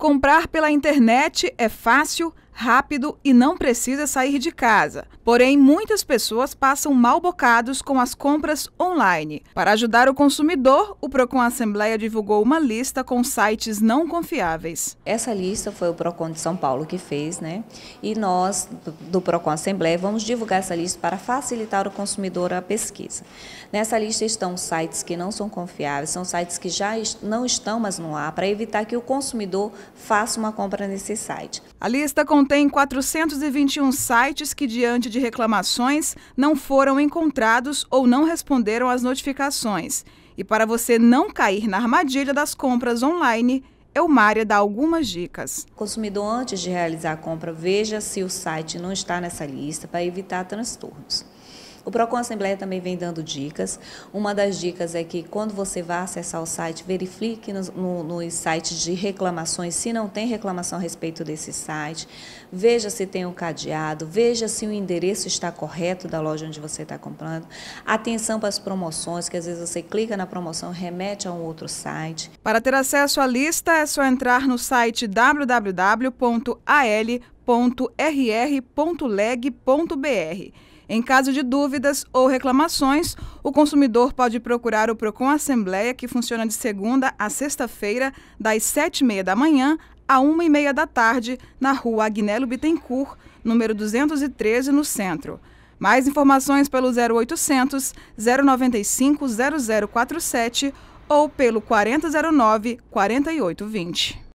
Comprar pela internet é fácil, rápido e não precisa sair de casa. Porém, muitas pessoas passam mal bocados com as compras online. Para ajudar o consumidor, o Procon Assembleia divulgou uma lista com sites não confiáveis. Essa lista foi o Procon de São Paulo que fez, né? E nós do Procon Assembleia vamos divulgar essa lista para facilitar o consumidor a pesquisa. Nessa lista estão sites que não são confiáveis, são sites que já não estão mas no ar para evitar que o consumidor faça uma compra nesse site. A lista contém contém 421 sites que, diante de reclamações, não foram encontrados ou não responderam às notificações. E para você não cair na armadilha das compras online, Elmária dá algumas dicas. consumidor, antes de realizar a compra, veja se o site não está nessa lista para evitar transtornos. O Procon Assembleia também vem dando dicas. Uma das dicas é que quando você vá acessar o site, verifique nos, no, sites de reclamações se não tem reclamação a respeito desse site. Veja se tem um cadeado, veja se o endereço está correto da loja onde você está comprando. Atenção para as promoções, que às vezes você clica na promoção, remete a um outro site. Para ter acesso à lista, é só entrar no site www.al.rr.leg.br em caso de dúvidas ou reclamações, o consumidor pode procurar o Procon Assembleia, que funciona de segunda a sexta-feira, das sete e meia da manhã à uma e meia da tarde, na rua Agnello Bittencourt, número 213, no centro. Mais informações pelo 0800 095 0047 ou pelo 4009 4820.